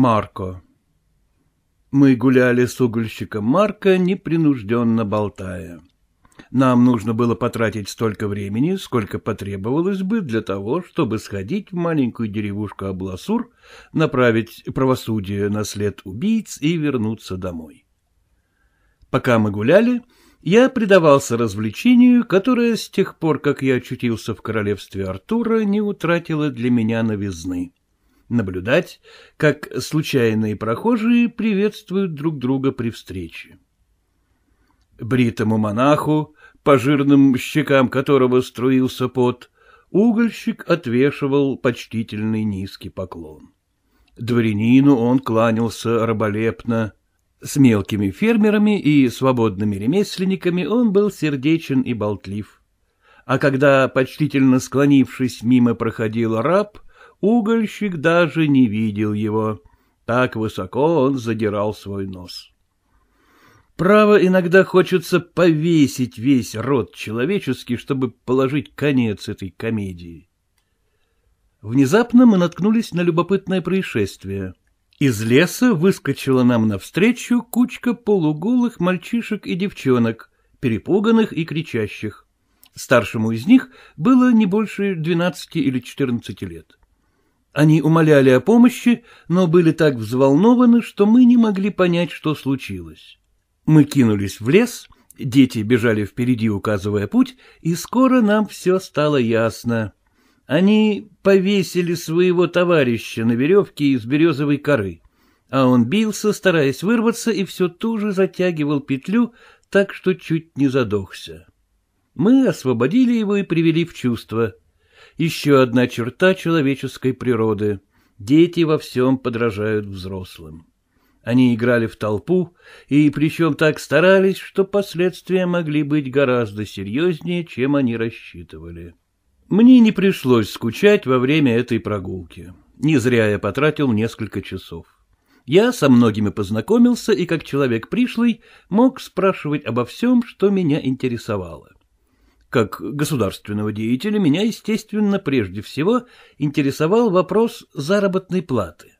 Марко. Мы гуляли с угольщиком Марко, непринужденно болтая. Нам нужно было потратить столько времени, сколько потребовалось бы для того, чтобы сходить в маленькую деревушку Абласур, направить правосудие на след убийц и вернуться домой. Пока мы гуляли, я предавался развлечению, которое с тех пор, как я очутился в королевстве Артура, не утратило для меня новизны наблюдать, как случайные прохожие приветствуют друг друга при встрече. Бритому монаху, по жирным щекам которого струился пот, угольщик отвешивал почтительный низкий поклон. Дворянину он кланялся раболепно. С мелкими фермерами и свободными ремесленниками он был сердечен и болтлив. А когда, почтительно склонившись, мимо проходил раб — Угольщик даже не видел его. Так высоко он задирал свой нос. Право иногда хочется повесить весь род человеческий, чтобы положить конец этой комедии. Внезапно мы наткнулись на любопытное происшествие. Из леса выскочила нам навстречу кучка полуголых мальчишек и девчонок, перепуганных и кричащих. Старшему из них было не больше двенадцати или четырнадцати лет. Они умоляли о помощи, но были так взволнованы, что мы не могли понять, что случилось. Мы кинулись в лес, дети бежали впереди, указывая путь, и скоро нам все стало ясно. Они повесили своего товарища на веревке из березовой коры, а он бился, стараясь вырваться, и все туже затягивал петлю, так что чуть не задохся. Мы освободили его и привели в чувство — еще одна черта человеческой природы. Дети во всем подражают взрослым. Они играли в толпу, и причем так старались, что последствия могли быть гораздо серьезнее, чем они рассчитывали. Мне не пришлось скучать во время этой прогулки. Не зря я потратил несколько часов. Я со многими познакомился и, как человек пришлый, мог спрашивать обо всем, что меня интересовало. Как государственного деятеля меня, естественно, прежде всего интересовал вопрос заработной платы.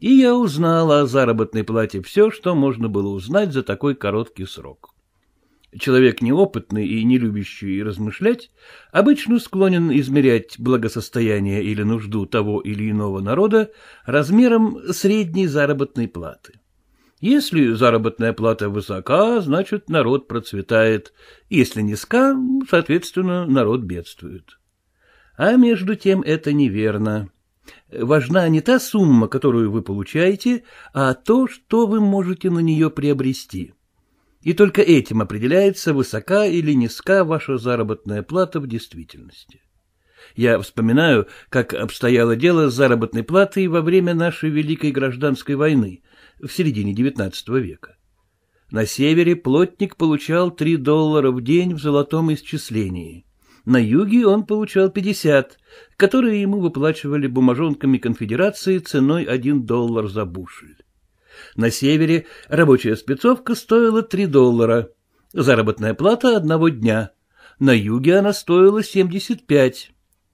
И я узнал о заработной плате все, что можно было узнать за такой короткий срок. Человек неопытный и не любящий размышлять, обычно склонен измерять благосостояние или нужду того или иного народа размером средней заработной платы. Если заработная плата высока, значит, народ процветает. Если низка, соответственно, народ бедствует. А между тем это неверно. Важна не та сумма, которую вы получаете, а то, что вы можете на нее приобрести. И только этим определяется, высока или низка ваша заработная плата в действительности. Я вспоминаю, как обстояло дело с заработной платой во время нашей Великой Гражданской войны, в середине XIX века. На севере плотник получал 3 доллара в день в золотом исчислении. На юге он получал 50, которые ему выплачивали бумажонками конфедерации ценой 1 доллар за бушель. На севере рабочая спецовка стоила 3 доллара, заработная плата одного дня. На юге она стоила 75,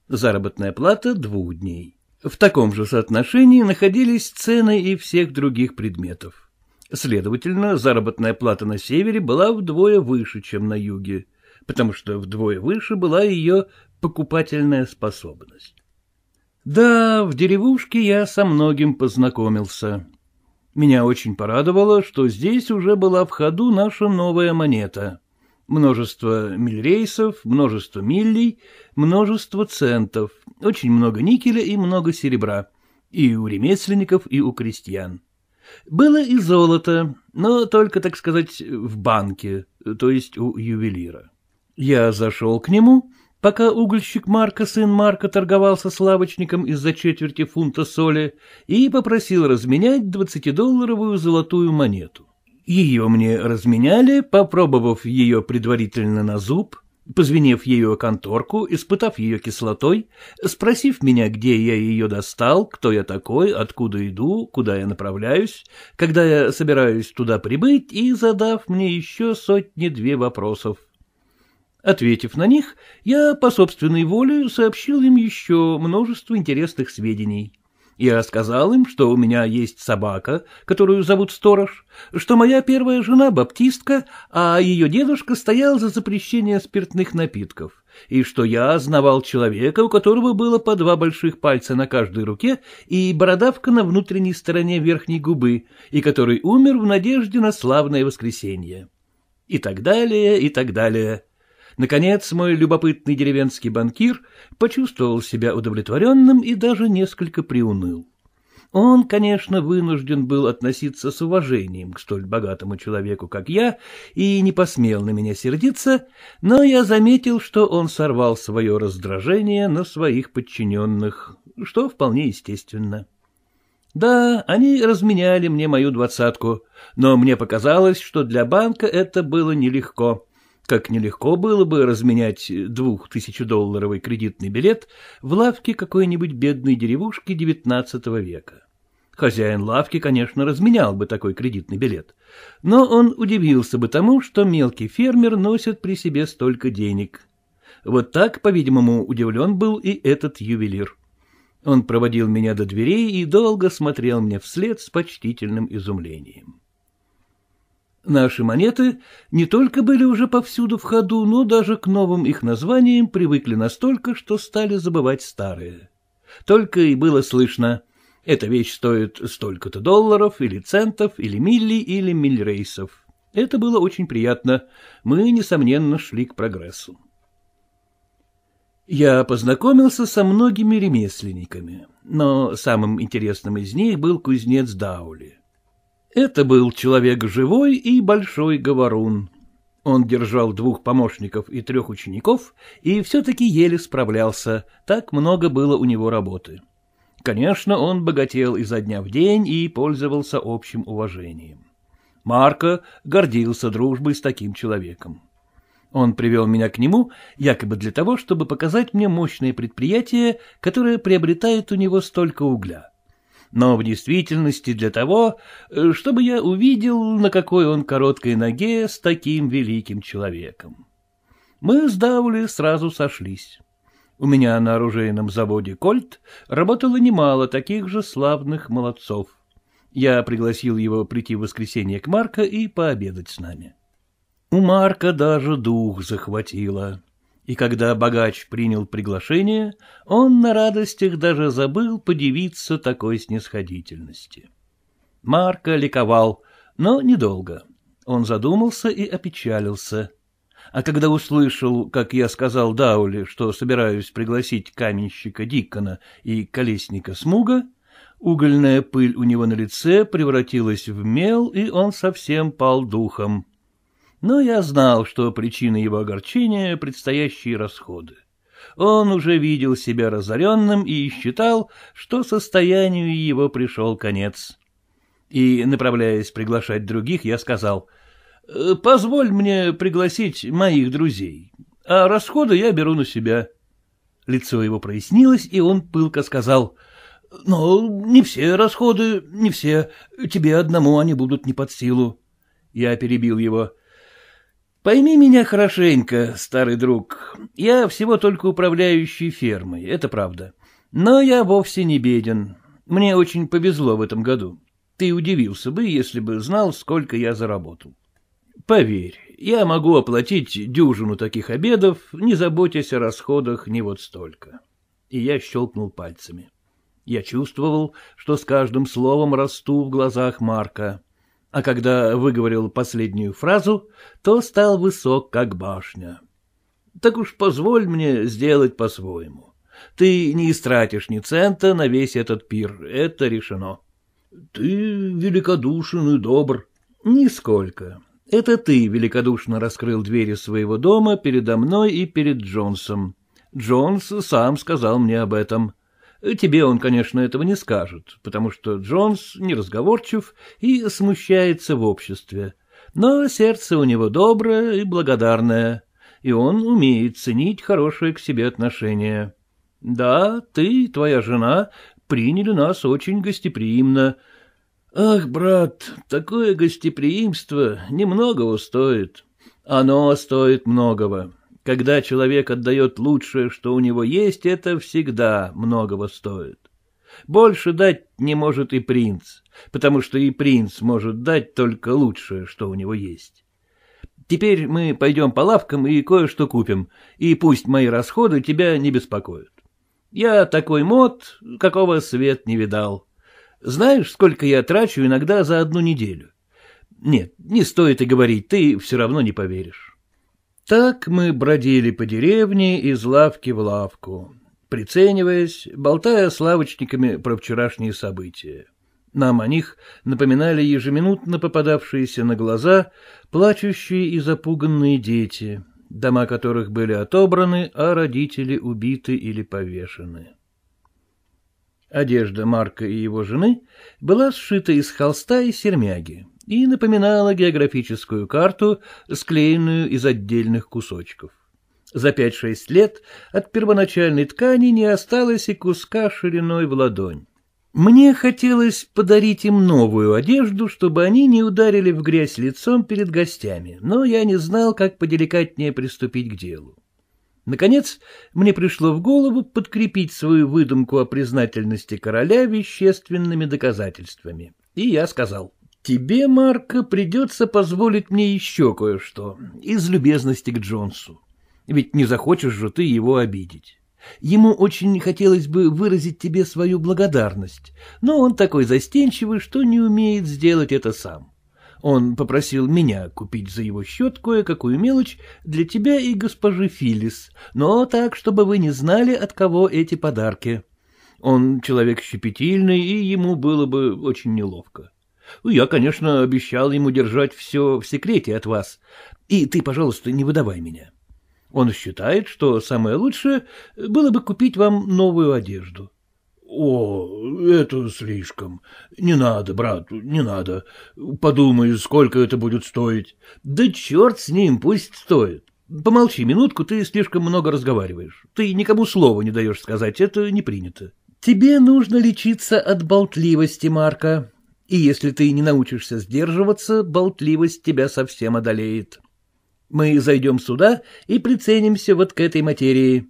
заработная плата двух дней. В таком же соотношении находились цены и всех других предметов. Следовательно, заработная плата на севере была вдвое выше, чем на юге, потому что вдвое выше была ее покупательная способность. Да, в деревушке я со многим познакомился. Меня очень порадовало, что здесь уже была в ходу наша новая монета — Множество мильрейсов, множество миллей, множество центов, очень много никеля и много серебра. И у ремесленников, и у крестьян. Было и золото, но только, так сказать, в банке, то есть у ювелира. Я зашел к нему, пока угольщик Марка, сын Марка, торговался с лавочником из-за четверти фунта соли и попросил разменять двадцатидолларовую золотую монету. Ее мне разменяли, попробовав ее предварительно на зуб, позвенев ее конторку, испытав ее кислотой, спросив меня, где я ее достал, кто я такой, откуда иду, куда я направляюсь, когда я собираюсь туда прибыть, и задав мне еще сотни-две вопросов. Ответив на них, я по собственной воле сообщил им еще множество интересных сведений. Я рассказал им, что у меня есть собака, которую зовут Сторож, что моя первая жена — баптистка, а ее дедушка стоял за запрещение спиртных напитков, и что я знавал человека, у которого было по два больших пальца на каждой руке и бородавка на внутренней стороне верхней губы, и который умер в надежде на славное воскресенье. И так далее, и так далее. Наконец, мой любопытный деревенский банкир почувствовал себя удовлетворенным и даже несколько приуныл. Он, конечно, вынужден был относиться с уважением к столь богатому человеку, как я, и не посмел на меня сердиться, но я заметил, что он сорвал свое раздражение на своих подчиненных, что вполне естественно. Да, они разменяли мне мою двадцатку, но мне показалось, что для банка это было нелегко, как нелегко было бы разменять двухтысячедолларовый кредитный билет в лавке какой-нибудь бедной деревушки XIX века. Хозяин лавки, конечно, разменял бы такой кредитный билет, но он удивился бы тому, что мелкий фермер носит при себе столько денег. Вот так, по-видимому, удивлен был и этот ювелир. Он проводил меня до дверей и долго смотрел мне вслед с почтительным изумлением. Наши монеты не только были уже повсюду в ходу, но даже к новым их названиям привыкли настолько, что стали забывать старые. Только и было слышно «эта вещь стоит столько-то долларов, или центов, или милли, или мильрейсов». Это было очень приятно. Мы, несомненно, шли к прогрессу. Я познакомился со многими ремесленниками, но самым интересным из них был кузнец Даули. Это был человек живой и большой говорун. Он держал двух помощников и трех учеников, и все-таки еле справлялся, так много было у него работы. Конечно, он богател изо дня в день и пользовался общим уважением. Марко гордился дружбой с таким человеком. Он привел меня к нему, якобы для того, чтобы показать мне мощное предприятие, которое приобретает у него столько угля но в действительности для того, э, чтобы я увидел, на какой он короткой ноге с таким великим человеком. Мы с Даули сразу сошлись. У меня на оружейном заводе «Кольт» работало немало таких же славных молодцов. Я пригласил его прийти в воскресенье к Марко и пообедать с нами. У Марка даже дух захватило и когда богач принял приглашение, он на радостях даже забыл подивиться такой снисходительности. Марко ликовал, но недолго. Он задумался и опечалился. А когда услышал, как я сказал Даули, что собираюсь пригласить каменщика Диккона и колесника Смуга, угольная пыль у него на лице превратилась в мел, и он совсем пал духом. Но я знал, что причина его огорчения — предстоящие расходы. Он уже видел себя разоренным и считал, что состоянию его пришел конец. И, направляясь приглашать других, я сказал, «Э, «Позволь мне пригласить моих друзей, а расходы я беру на себя». Лицо его прояснилось, и он пылко сказал, «Но не все расходы, не все, тебе одному они будут не под силу». Я перебил его, — Пойми меня хорошенько, старый друг. Я всего только управляющий фермой, это правда. Но я вовсе не беден. Мне очень повезло в этом году. Ты удивился бы, если бы знал, сколько я заработал. Поверь, я могу оплатить дюжину таких обедов, не заботясь о расходах не вот столько. И я щелкнул пальцами. Я чувствовал, что с каждым словом расту в глазах Марка а когда выговорил последнюю фразу, то стал высок, как башня. Так уж позволь мне сделать по-своему. Ты не истратишь ни цента на весь этот пир, это решено. Ты великодушен и добр. Нисколько. Это ты великодушно раскрыл двери своего дома передо мной и перед Джонсом. Джонс сам сказал мне об этом. Тебе он, конечно, этого не скажет, потому что Джонс неразговорчив и смущается в обществе. Но сердце у него доброе и благодарное, и он умеет ценить хорошее к себе отношение. Да, ты и твоя жена приняли нас очень гостеприимно. Ах, брат, такое гостеприимство немного стоит. Оно стоит многого. Когда человек отдает лучшее, что у него есть, это всегда многого стоит. Больше дать не может и принц, потому что и принц может дать только лучшее, что у него есть. Теперь мы пойдем по лавкам и кое-что купим, и пусть мои расходы тебя не беспокоят. Я такой мод, какого свет не видал. Знаешь, сколько я трачу иногда за одну неделю? Нет, не стоит и говорить, ты все равно не поверишь. Так мы бродили по деревне из лавки в лавку, прицениваясь, болтая с лавочниками про вчерашние события. Нам о них напоминали ежеминутно попадавшиеся на глаза плачущие и запуганные дети, дома которых были отобраны, а родители убиты или повешены. Одежда Марка и его жены была сшита из холста и сермяги и напоминала географическую карту, склеенную из отдельных кусочков. За пять-шесть лет от первоначальной ткани не осталось и куска шириной в ладонь. Мне хотелось подарить им новую одежду, чтобы они не ударили в грязь лицом перед гостями, но я не знал, как поделикатнее приступить к делу. Наконец, мне пришло в голову подкрепить свою выдумку о признательности короля вещественными доказательствами, и я сказал. Тебе, Марко, придется позволить мне еще кое-что из любезности к Джонсу. Ведь не захочешь же ты его обидеть. Ему очень хотелось бы выразить тебе свою благодарность, но он такой застенчивый, что не умеет сделать это сам. Он попросил меня купить за его счет кое-какую мелочь для тебя и госпожи Филис, но так, чтобы вы не знали, от кого эти подарки. Он человек щепетильный, и ему было бы очень неловко. Ну, я, конечно, обещал ему держать все в секрете от вас, и ты, пожалуйста, не выдавай меня. Он считает, что самое лучшее было бы купить вам новую одежду. — О, это слишком. Не надо, брат, не надо. Подумай, сколько это будет стоить. — Да черт с ним, пусть стоит. Помолчи минутку, ты слишком много разговариваешь. Ты никому слова не даешь сказать, это не принято. — Тебе нужно лечиться от болтливости, Марка, и если ты не научишься сдерживаться, болтливость тебя совсем одолеет. Мы зайдем сюда и приценимся вот к этой материи.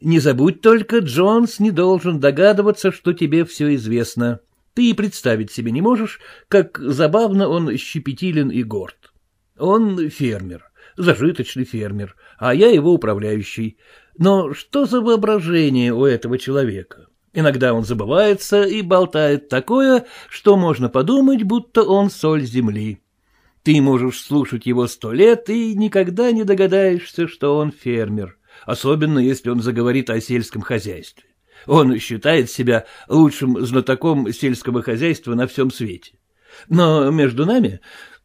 Не забудь только, Джонс не должен догадываться, что тебе все известно. Ты и представить себе не можешь, как забавно он щепетилен и горд. Он фермер, зажиточный фермер, а я его управляющий. Но что за воображение у этого человека? Иногда он забывается и болтает такое, что можно подумать, будто он соль земли. Ты можешь слушать его сто лет и никогда не догадаешься, что он фермер, особенно если он заговорит о сельском хозяйстве. Он считает себя лучшим знатоком сельского хозяйства на всем свете. Но между нами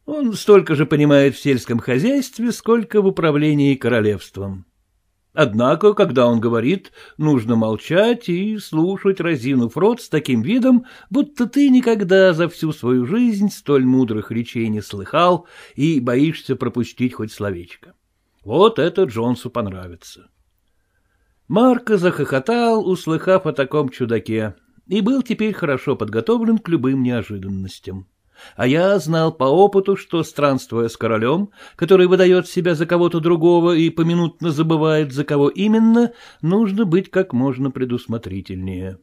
он столько же понимает в сельском хозяйстве, сколько в управлении королевством. Однако, когда он говорит, нужно молчать и слушать, разинув рот с таким видом, будто ты никогда за всю свою жизнь столь мудрых речей не слыхал и боишься пропустить хоть словечко. Вот это Джонсу понравится. Марко захохотал, услыхав о таком чудаке, и был теперь хорошо подготовлен к любым неожиданностям. А я знал по опыту, что, странствуя с королем, который выдает себя за кого-то другого и поминутно забывает, за кого именно, нужно быть как можно предусмотрительнее.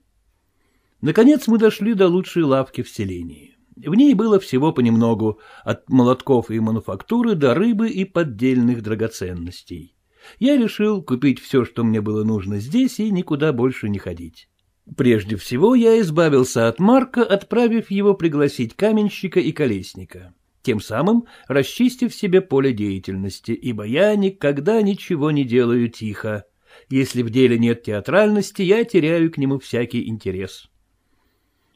Наконец мы дошли до лучшей лавки в селении. В ней было всего понемногу, от молотков и мануфактуры до рыбы и поддельных драгоценностей. Я решил купить все, что мне было нужно здесь, и никуда больше не ходить. Прежде всего я избавился от Марка, отправив его пригласить каменщика и колесника, тем самым расчистив себе поле деятельности, ибо я никогда ничего не делаю тихо. Если в деле нет театральности, я теряю к нему всякий интерес.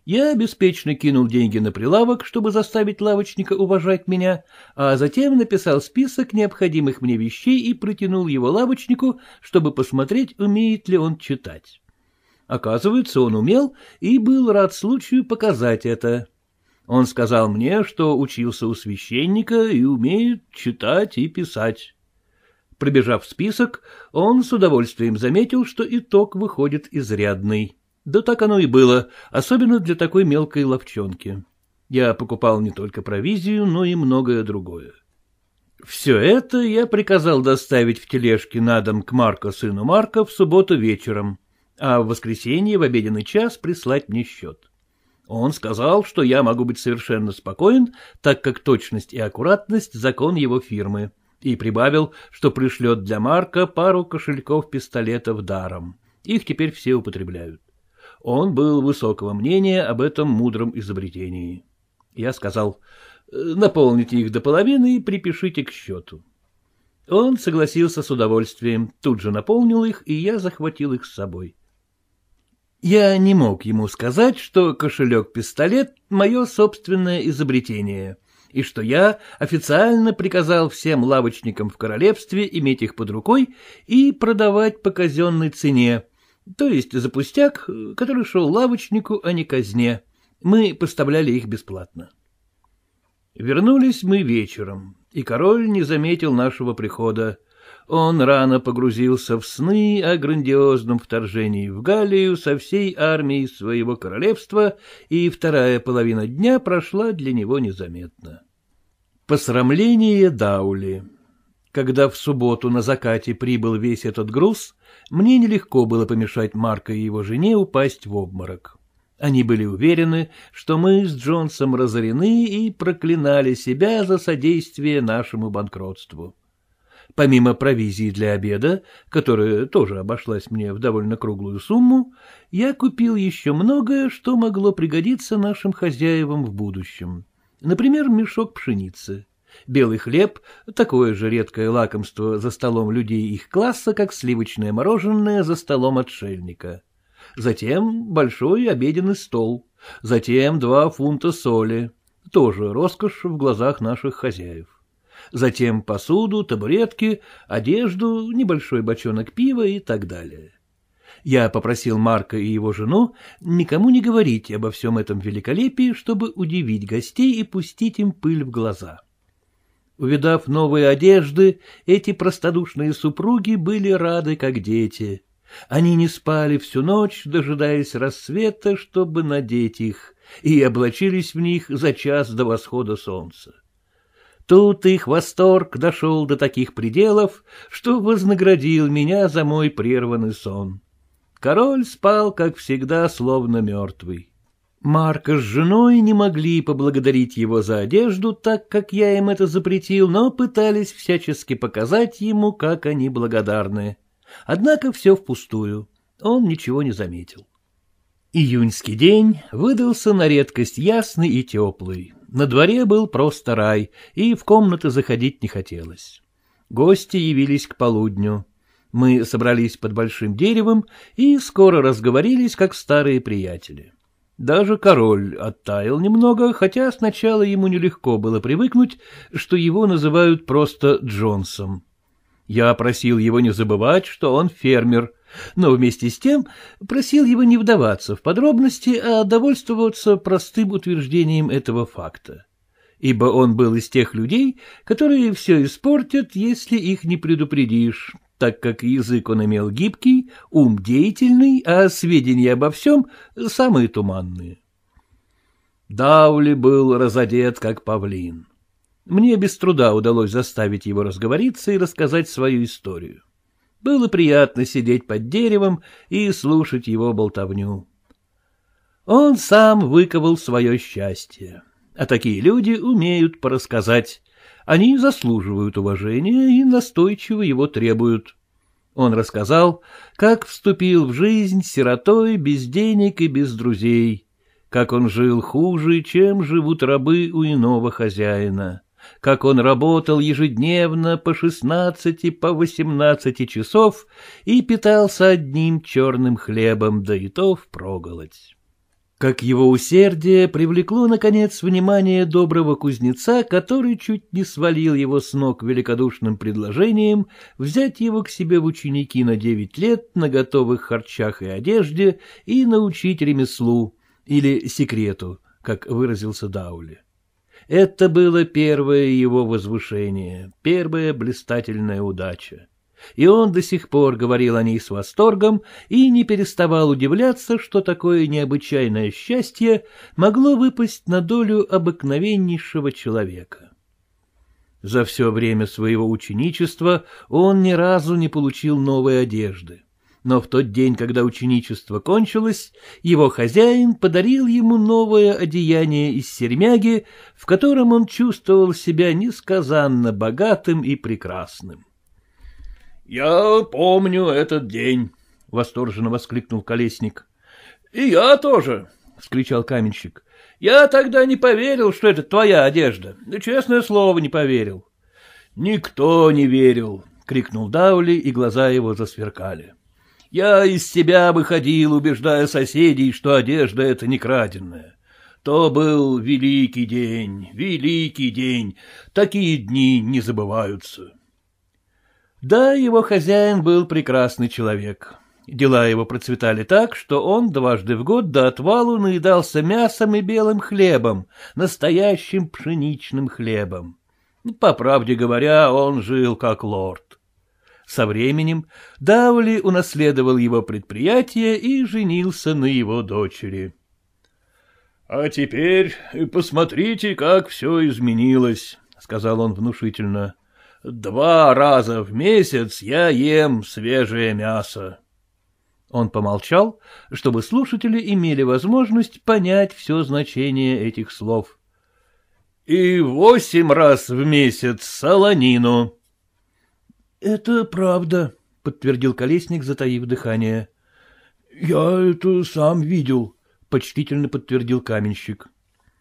Я беспечно кинул деньги на прилавок, чтобы заставить лавочника уважать меня, а затем написал список необходимых мне вещей и протянул его лавочнику, чтобы посмотреть, умеет ли он читать. Оказывается, он умел и был рад случаю показать это. Он сказал мне, что учился у священника и умеет читать и писать. Пробежав список, он с удовольствием заметил, что итог выходит изрядный. Да так оно и было, особенно для такой мелкой ловчонки. Я покупал не только провизию, но и многое другое. Все это я приказал доставить в тележке на дом к Марко сыну Марка в субботу вечером а в воскресенье в обеденный час прислать мне счет. Он сказал, что я могу быть совершенно спокоен, так как точность и аккуратность — закон его фирмы, и прибавил, что пришлет для Марка пару кошельков-пистолетов даром. Их теперь все употребляют. Он был высокого мнения об этом мудром изобретении. Я сказал, наполните их до половины и припишите к счету. Он согласился с удовольствием, тут же наполнил их, и я захватил их с собой. Я не мог ему сказать, что кошелек-пистолет — мое собственное изобретение, и что я официально приказал всем лавочникам в королевстве иметь их под рукой и продавать по казенной цене, то есть за пустяк, который шел лавочнику, а не казне. Мы поставляли их бесплатно. Вернулись мы вечером, и король не заметил нашего прихода он рано погрузился в сны о грандиозном вторжении в Галлию со всей армией своего королевства, и вторая половина дня прошла для него незаметно. Посрамление Даули Когда в субботу на закате прибыл весь этот груз, мне нелегко было помешать Марка и его жене упасть в обморок. Они были уверены, что мы с Джонсом разорены и проклинали себя за содействие нашему банкротству. Помимо провизии для обеда, которая тоже обошлась мне в довольно круглую сумму, я купил еще многое, что могло пригодиться нашим хозяевам в будущем. Например, мешок пшеницы. Белый хлеб — такое же редкое лакомство за столом людей их класса, как сливочное мороженое за столом отшельника. Затем большой обеденный стол. Затем два фунта соли. Тоже роскошь в глазах наших хозяев затем посуду, табуретки, одежду, небольшой бочонок пива и так далее. Я попросил Марка и его жену никому не говорить обо всем этом великолепии, чтобы удивить гостей и пустить им пыль в глаза. Увидав новые одежды, эти простодушные супруги были рады, как дети. Они не спали всю ночь, дожидаясь рассвета, чтобы надеть их, и облачились в них за час до восхода солнца. Тут их восторг дошел до таких пределов, что вознаградил меня за мой прерванный сон. Король спал, как всегда, словно мертвый. Марка с женой не могли поблагодарить его за одежду, так как я им это запретил, но пытались всячески показать ему, как они благодарны. Однако все впустую, он ничего не заметил. Июньский день выдался на редкость ясный и теплый. На дворе был просто рай, и в комнаты заходить не хотелось. Гости явились к полудню. Мы собрались под большим деревом и скоро разговорились, как старые приятели. Даже король оттаял немного, хотя сначала ему нелегко было привыкнуть, что его называют просто Джонсом. Я просил его не забывать, что он фермер, но вместе с тем просил его не вдаваться в подробности, а довольствоваться простым утверждением этого факта. Ибо он был из тех людей, которые все испортят, если их не предупредишь, так как язык он имел гибкий, ум деятельный, а сведения обо всем самые туманные. Даули был разодет, как павлин. Мне без труда удалось заставить его разговориться и рассказать свою историю. Было приятно сидеть под деревом и слушать его болтовню. Он сам выковал свое счастье. А такие люди умеют порассказать. Они заслуживают уважения и настойчиво его требуют. Он рассказал, как вступил в жизнь сиротой без денег и без друзей, как он жил хуже, чем живут рабы у иного хозяина, как он работал ежедневно по 16 по 18 часов и питался одним черным хлебом, да и то впроголодь. Как его усердие привлекло, наконец, внимание доброго кузнеца, который чуть не свалил его с ног великодушным предложением взять его к себе в ученики на девять лет на готовых харчах и одежде и научить ремеслу, или секрету, как выразился Даули. Это было первое его возвышение, первая блистательная удача. И он до сих пор говорил о ней с восторгом и не переставал удивляться, что такое необычайное счастье могло выпасть на долю обыкновеннейшего человека. За все время своего ученичества он ни разу не получил новой одежды но в тот день, когда ученичество кончилось, его хозяин подарил ему новое одеяние из сермяги, в котором он чувствовал себя несказанно богатым и прекрасным. — Я помню этот день, — восторженно воскликнул Колесник. — И я тоже, — вскричал каменщик. — Я тогда не поверил, что это твоя одежда. Честное слово, не поверил. — Никто не верил, — крикнул Даули, и глаза его засверкали. Я из себя выходил, убеждая соседей, что одежда эта не краденная. То был великий день, великий день, такие дни не забываются. Да, его хозяин был прекрасный человек. Дела его процветали так, что он дважды в год до отвалу наедался мясом и белым хлебом, настоящим пшеничным хлебом. По правде говоря, он жил как лорд. Со временем Даули унаследовал его предприятие и женился на его дочери. — А теперь посмотрите, как все изменилось, — сказал он внушительно. — Два раза в месяц я ем свежее мясо. Он помолчал, чтобы слушатели имели возможность понять все значение этих слов. — И восемь раз в месяц солонину, — Это правда, — подтвердил Колесник, затаив дыхание. — Я это сам видел, — почтительно подтвердил каменщик.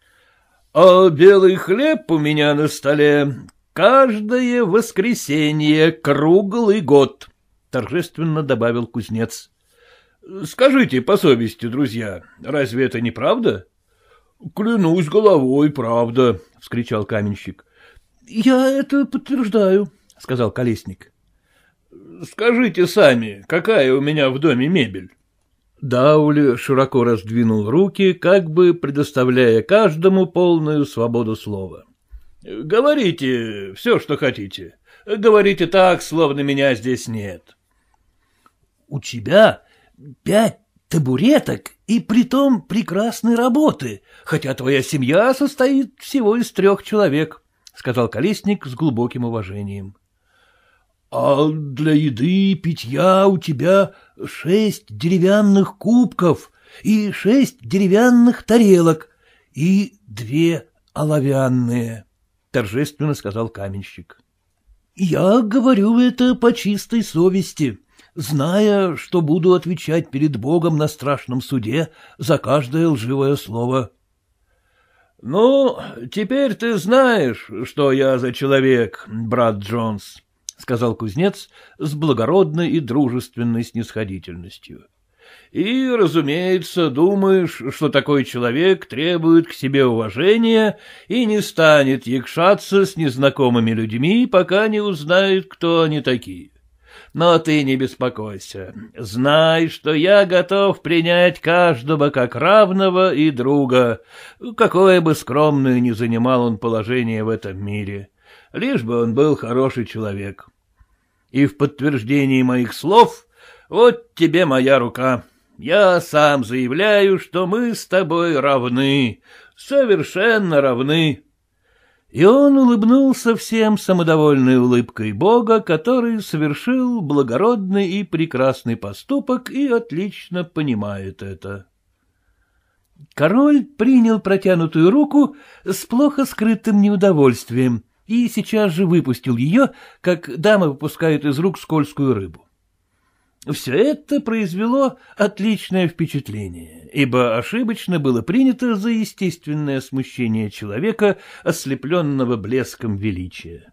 — А белый хлеб у меня на столе каждое воскресенье, круглый год, — торжественно добавил кузнец. — Скажите по совести, друзья, разве это не правда? — Клянусь головой, правда, — вскричал каменщик. — Я это подтверждаю, — сказал Колесник. — Скажите сами, какая у меня в доме мебель? Даули широко раздвинул руки, как бы предоставляя каждому полную свободу слова. — Говорите все, что хотите. Говорите так, словно меня здесь нет. — У тебя пять табуреток и притом прекрасной работы, хотя твоя семья состоит всего из трех человек, — сказал Колесник с глубоким уважением. А для еды и питья у тебя шесть деревянных кубков и шесть деревянных тарелок и две оловянные, — торжественно сказал каменщик. — Я говорю это по чистой совести, зная, что буду отвечать перед Богом на страшном суде за каждое лживое слово. — Ну, теперь ты знаешь, что я за человек, брат Джонс, — сказал кузнец с благородной и дружественной снисходительностью. — И, разумеется, думаешь, что такой человек требует к себе уважения и не станет якшаться с незнакомыми людьми, пока не узнает, кто они такие. Но ты не беспокойся. Знай, что я готов принять каждого как равного и друга, какое бы скромное ни занимал он положение в этом мире. — лишь бы он был хороший человек. И в подтверждении моих слов вот тебе моя рука. Я сам заявляю, что мы с тобой равны, совершенно равны. И он улыбнулся всем самодовольной улыбкой Бога, который совершил благородный и прекрасный поступок и отлично понимает это. Король принял протянутую руку с плохо скрытым неудовольствием, и сейчас же выпустил ее, как дамы выпускают из рук скользкую рыбу. Все это произвело отличное впечатление, ибо ошибочно было принято за естественное смущение человека, ослепленного блеском величия.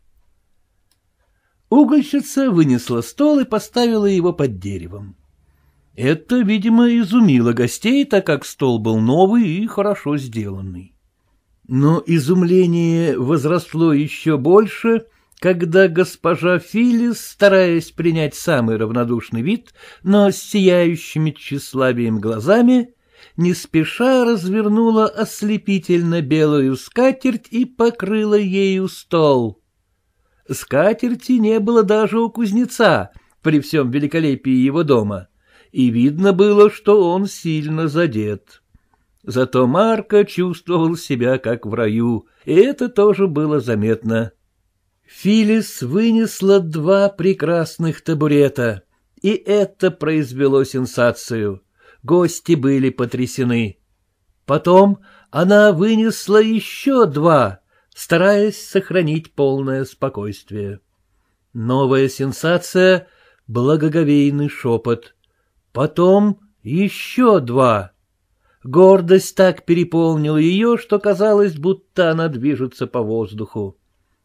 Угольщица вынесла стол и поставила его под деревом. Это, видимо, изумило гостей, так как стол был новый и хорошо сделанный. Но изумление возросло еще больше, когда госпожа Филис, стараясь принять самый равнодушный вид, но с сияющими тщеславием глазами, не спеша развернула ослепительно белую скатерть и покрыла ею стол. Скатерти не было даже у кузнеца при всем великолепии его дома, и видно было, что он сильно задет. Зато Марко чувствовал себя как в раю, и это тоже было заметно. Филис вынесла два прекрасных табурета, и это произвело сенсацию. Гости были потрясены. Потом она вынесла еще два, стараясь сохранить полное спокойствие. Новая сенсация — благоговейный шепот. Потом еще два — Гордость так переполнила ее, что казалось, будто она движется по воздуху.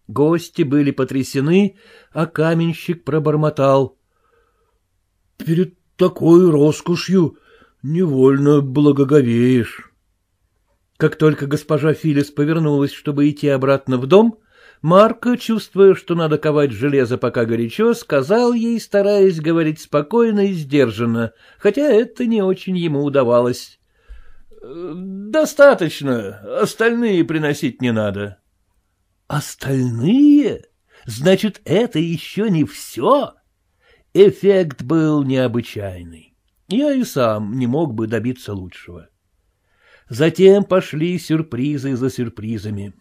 Гости были потрясены, а каменщик пробормотал. — Перед такой роскошью невольно благоговеешь. Как только госпожа Филис повернулась, чтобы идти обратно в дом, Марко, чувствуя, что надо ковать железо пока горячо, сказал ей, стараясь говорить спокойно и сдержанно, хотя это не очень ему удавалось. Э, достаточно, остальные приносить не надо. Остальные? Значит, это еще не все? Эффект был необычайный. Я и сам не мог бы добиться лучшего. Затем пошли сюрпризы за сюрпризами,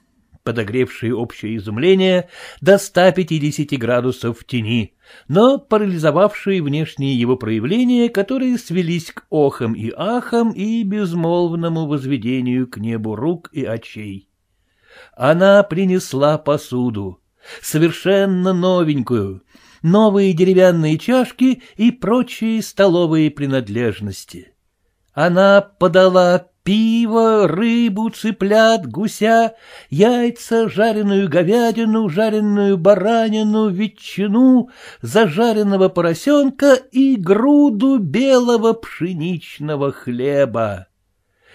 подогревшие общее изумление до 150 градусов в тени — но парализовавшие внешние его проявления, которые свелись к охам и ахам и безмолвному возведению к небу рук и очей. Она принесла посуду, совершенно новенькую, новые деревянные чашки и прочие столовые принадлежности. Она подала пиво, рыбу, цыплят, гуся, яйца, жареную говядину, жареную баранину, ветчину, зажаренного поросенка и груду белого пшеничного хлеба.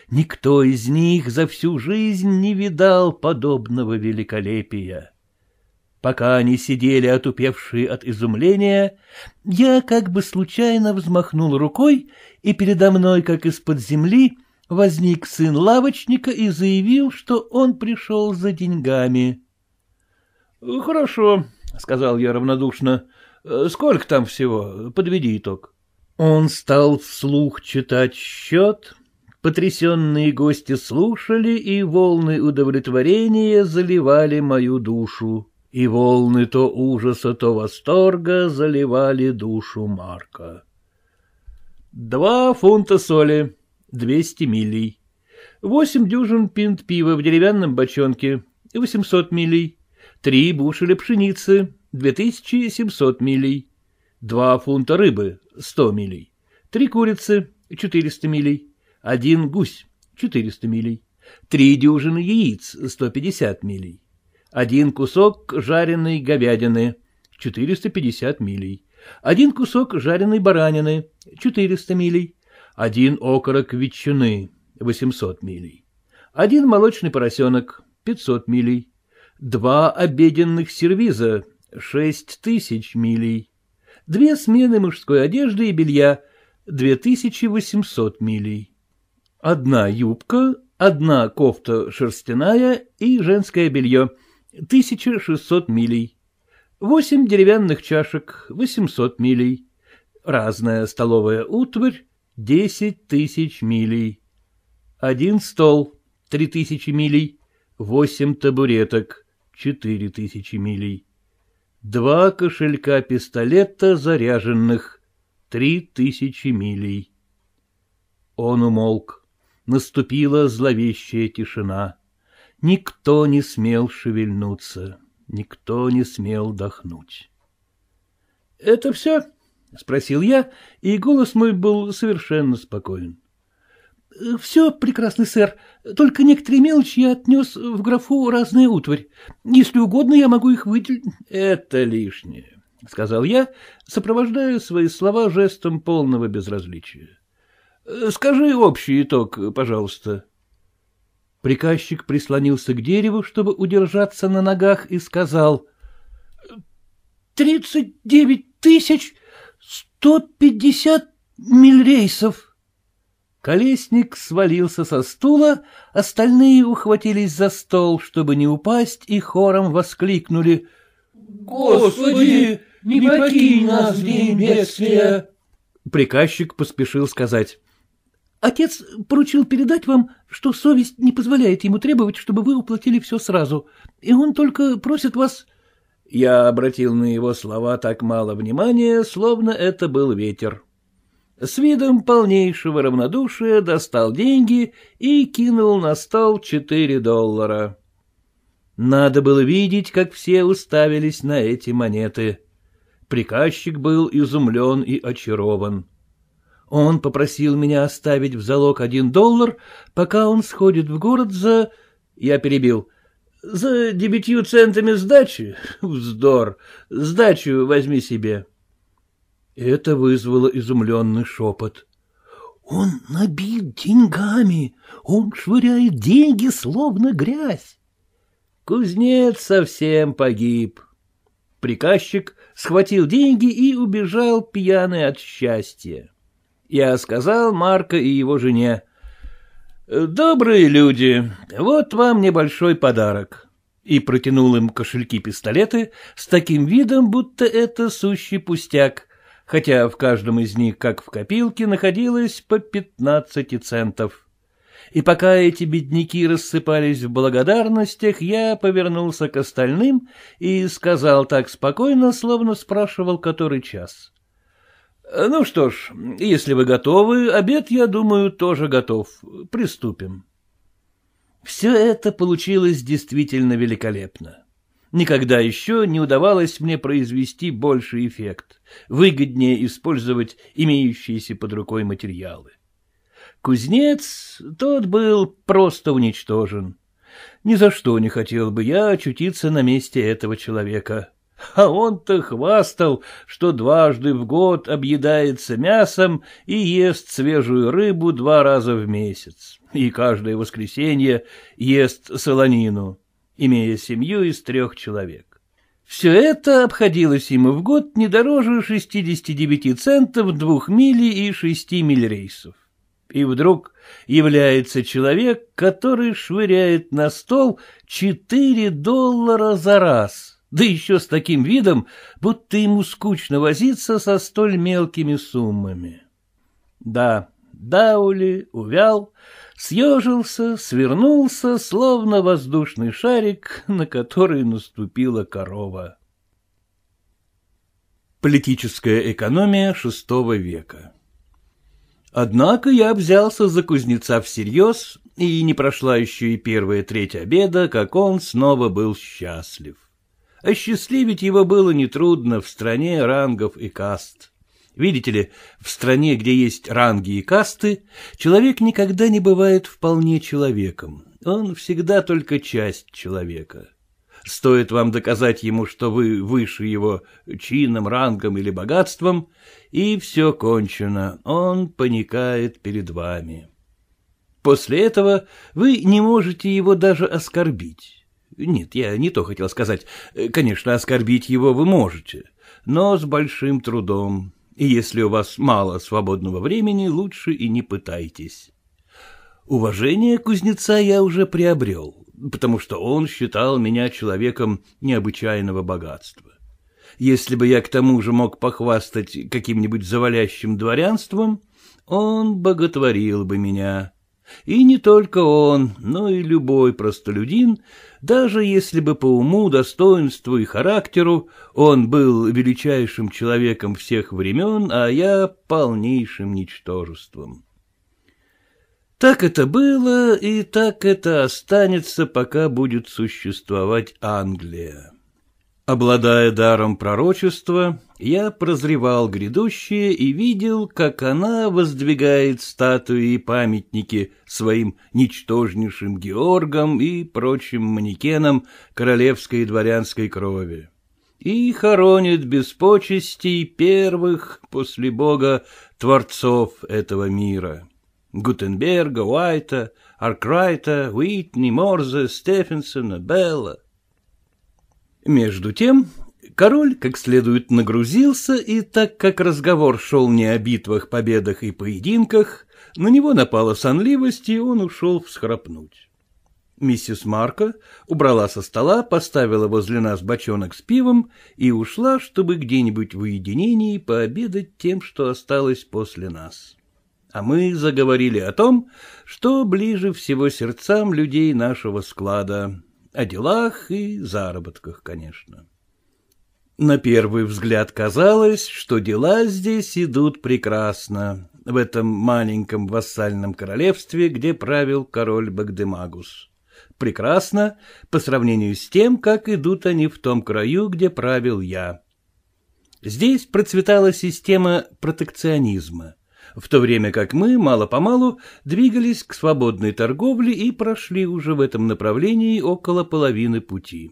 Никто из них за всю жизнь не видал подобного великолепия. Пока они сидели, отупевшие от изумления, я как бы случайно взмахнул рукой, и передо мной, как из-под земли, возник сын лавочника и заявил, что он пришел за деньгами. «Э, — Хорошо, — сказал я равнодушно. «Э, — Сколько там всего? Подведи итог. Он стал вслух читать счет. Потрясенные гости слушали, и волны удовлетворения заливали мою душу. И волны то ужаса, то восторга заливали душу Марка. «Два фунта соли», 200 милей. восемь дюжин пинт пива в деревянном бочонке, 800 милей. три бушеля пшеницы, 2700 милей. два фунта рыбы, 100 милей. три курицы, 400 милей. один гусь, 400 милей. три дюжины яиц, 150 милей. один кусок жареной говядины, 450 милей. один кусок жареной баранины, 400 милей один окорок ветчины — 800 милей, один молочный поросенок — 500 милей, два обеденных сервиза — 6000 милей, две смены мужской одежды и белья — 2800 милей, одна юбка, одна кофта шерстяная и женское белье — 1600 милей, восемь деревянных чашек — 800 милей, разная столовая утварь, десять тысяч милей. Один стол — три тысячи милей, восемь табуреток — четыре тысячи милей. Два кошелька пистолета заряженных — три тысячи милей. Он умолк. Наступила зловещая тишина. Никто не смел шевельнуться, никто не смел дохнуть. — Это все? — спросил я, и голос мой был совершенно спокоен. «Э, — Все прекрасный сэр, только некоторые мелочи я отнес в графу разные утварь. Если угодно, я могу их выделить. — Это лишнее, — сказал я, сопровождая свои слова жестом полного безразличия. «Э, — Скажи общий итог, пожалуйста. Приказчик прислонился к дереву, чтобы удержаться на ногах, и сказал — тридцать девять тысяч Сто пятьдесят миль рейсов. Колесник свалился со стула, остальные ухватились за стол, чтобы не упасть, и хором воскликнули. — Господи, не покинь нас, день бедствия! Приказчик поспешил сказать. — Отец поручил передать вам, что совесть не позволяет ему требовать, чтобы вы уплатили все сразу, и он только просит вас я обратил на его слова так мало внимания, словно это был ветер. С видом полнейшего равнодушия достал деньги и кинул на стол четыре доллара. Надо было видеть, как все уставились на эти монеты. Приказчик был изумлен и очарован. Он попросил меня оставить в залог один доллар, пока он сходит в город за... Я перебил. За девятью центами сдачи? Вздор! Сдачу возьми себе. Это вызвало изумленный шепот. Он набит деньгами, он швыряет деньги, словно грязь. Кузнец совсем погиб. Приказчик схватил деньги и убежал пьяный от счастья. Я сказал Марко и его жене — «Добрые люди, вот вам небольшой подарок». И протянул им кошельки-пистолеты с таким видом, будто это сущий пустяк, хотя в каждом из них, как в копилке, находилось по пятнадцати центов. И пока эти бедняки рассыпались в благодарностях, я повернулся к остальным и сказал так спокойно, словно спрашивал который час. Э, ну что ж, если вы готовы, обед, я думаю, тоже готов. Приступим. Все это получилось действительно великолепно. Никогда еще не удавалось мне произвести больший эффект, выгоднее использовать имеющиеся под рукой материалы. Кузнец, тот был просто уничтожен. Ни за что не хотел бы я очутиться на месте этого человека. А он-то хвастал, что дважды в год объедается мясом и ест свежую рыбу два раза в месяц, и каждое воскресенье ест солонину, имея семью из трех человек. Все это обходилось ему в год не дороже 69 центов двух мили и шести миль рейсов. И вдруг является человек, который швыряет на стол 4 доллара за раз — да еще с таким видом, будто ему скучно возиться со столь мелкими суммами. Да, даули, увял, съежился, свернулся, словно воздушный шарик, на который наступила корова. Политическая экономия шестого века Однако я взялся за кузнеца всерьез, и не прошла еще и первая треть обеда, как он снова был счастлив. Осчастливить его было нетрудно в стране рангов и каст. Видите ли, в стране, где есть ранги и касты, человек никогда не бывает вполне человеком. Он всегда только часть человека. Стоит вам доказать ему, что вы выше его чином, рангом или богатством, и все кончено, он паникает перед вами. После этого вы не можете его даже оскорбить. Нет, я не то хотел сказать. Э, конечно, оскорбить его вы можете, но с большим трудом. И если у вас мало свободного времени, лучше и не пытайтесь. Уважение кузнеца я уже приобрел, потому что он считал меня человеком необычайного богатства. Если бы я к тому же мог похвастать каким-нибудь завалящим дворянством, он боготворил бы меня. И не только он, но и любой простолюдин, даже если бы по уму, достоинству и характеру он был величайшим человеком всех времен, а я полнейшим ничтожеством. Так это было, и так это останется, пока будет существовать Англия. Обладая даром пророчества, я прозревал грядущее и видел, как она воздвигает статуи и памятники своим ничтожнейшим Георгам и прочим манекенам королевской и дворянской крови. И хоронит без почестей первых, после Бога, творцов этого мира. Гутенберга, Уайта, Аркрайта, Уитни, Морзе, Стефенсона, Белла. Между тем король как следует нагрузился, и так как разговор шел не о битвах, победах и поединках, на него напала сонливость, и он ушел всхрапнуть. Миссис Марка убрала со стола, поставила возле нас бочонок с пивом и ушла, чтобы где-нибудь в уединении пообедать тем, что осталось после нас. А мы заговорили о том, что ближе всего сердцам людей нашего склада о делах и заработках, конечно. На первый взгляд казалось, что дела здесь идут прекрасно, в этом маленьком вассальном королевстве, где правил король Багдемагус. Прекрасно, по сравнению с тем, как идут они в том краю, где правил я. Здесь процветала система протекционизма — в то время как мы мало-помалу двигались к свободной торговле и прошли уже в этом направлении около половины пути.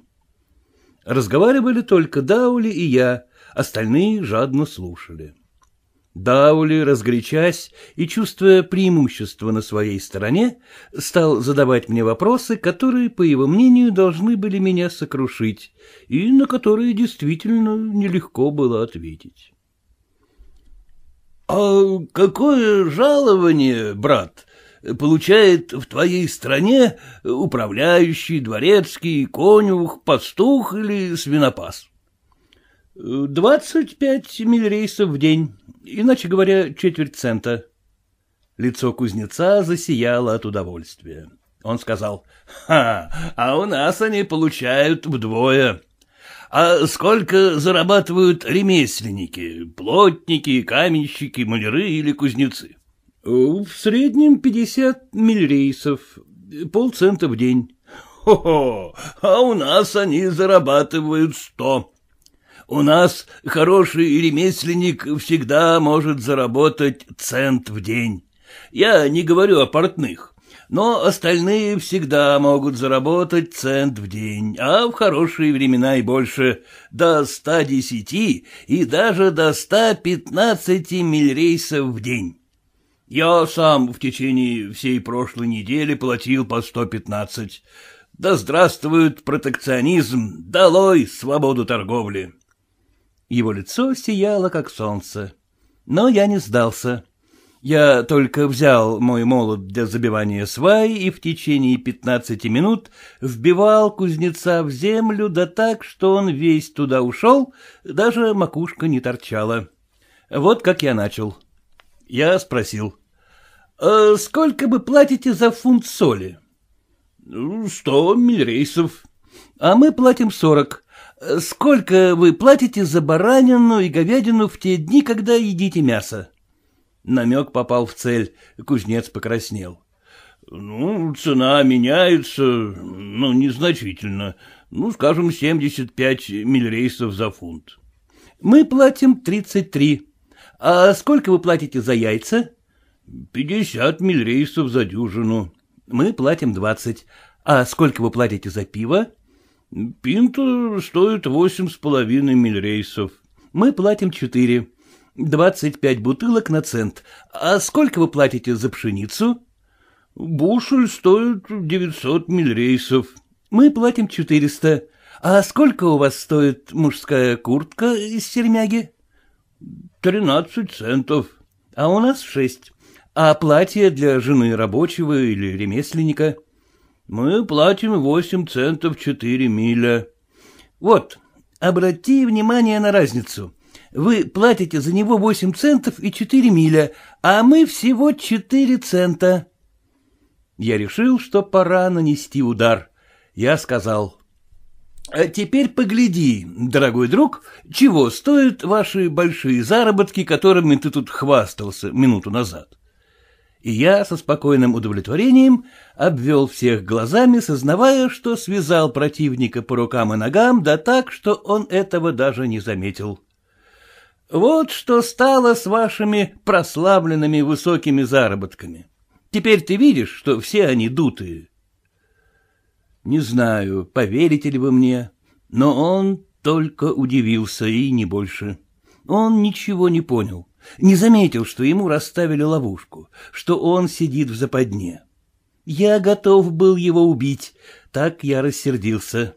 Разговаривали только Даули и я, остальные жадно слушали. Даули, разгорячась и чувствуя преимущество на своей стороне, стал задавать мне вопросы, которые, по его мнению, должны были меня сокрушить, и на которые действительно нелегко было ответить. А какое жалование, брат, получает в твоей стране управляющий, дворецкий, конюх, пастух или свинопас? — Двадцать пять мильрейсов в день, иначе говоря, четверть цента. Лицо кузнеца засияло от удовольствия. Он сказал, «Ха, а у нас они получают вдвое а сколько зарабатывают ремесленники, плотники, каменщики, маляры или кузнецы? Э, — В среднем пятьдесят миллирейсов, полцента в день. Хо-хо, а у нас они зарабатывают сто. У нас хороший ремесленник всегда может заработать цент в день. Я не говорю о портных но остальные всегда могут заработать цент в день, а в хорошие времена и больше, до 110 и даже до 115 мильрейсов в день. Я сам в течение всей прошлой недели платил по 115. Да здравствует протекционизм, долой свободу торговли. Его лицо сияло, как солнце. Но я не сдался. Я только взял мой молот для забивания свай и в течение пятнадцати минут вбивал кузнеца в землю да так, что он весь туда ушел, даже макушка не торчала. Вот как я начал. Я спросил. «А сколько вы платите за фунт соли?» «Сто мильрейсов». «А мы платим сорок. Сколько вы платите за баранину и говядину в те дни, когда едите мясо?» Намек попал в цель, кузнец покраснел. Ну, цена меняется, но ну, незначительно. Ну, скажем, 75 миллирейсов за фунт. Мы платим 33. А сколько вы платите за яйца? 50 миллирейсов за дюжину. Мы платим 20. А сколько вы платите за пиво? Пинта стоит восемь с половиной миллирейсов. Мы платим четыре. Двадцать пять бутылок на цент. А сколько вы платите за пшеницу? Бушель стоит девятьсот мильрейсов. Мы платим четыреста. А сколько у вас стоит мужская куртка из сермяги? Тринадцать центов. А у нас шесть. А платье для жены рабочего или ремесленника? Мы платим восемь центов четыре миля. Вот, обрати внимание на разницу. Вы платите за него 8 центов и 4 миля, а мы всего 4 цента. Я решил, что пора нанести удар. Я сказал. А теперь погляди, дорогой друг, чего стоят ваши большие заработки, которыми ты тут хвастался минуту назад. И я со спокойным удовлетворением обвел всех глазами, сознавая, что связал противника по рукам и ногам, да так, что он этого даже не заметил. Вот что стало с вашими прославленными высокими заработками. Теперь ты видишь, что все они дутые. Не знаю, поверите ли вы мне, но он только удивился и не больше. Он ничего не понял, не заметил, что ему расставили ловушку, что он сидит в западне. Я готов был его убить, так я рассердился.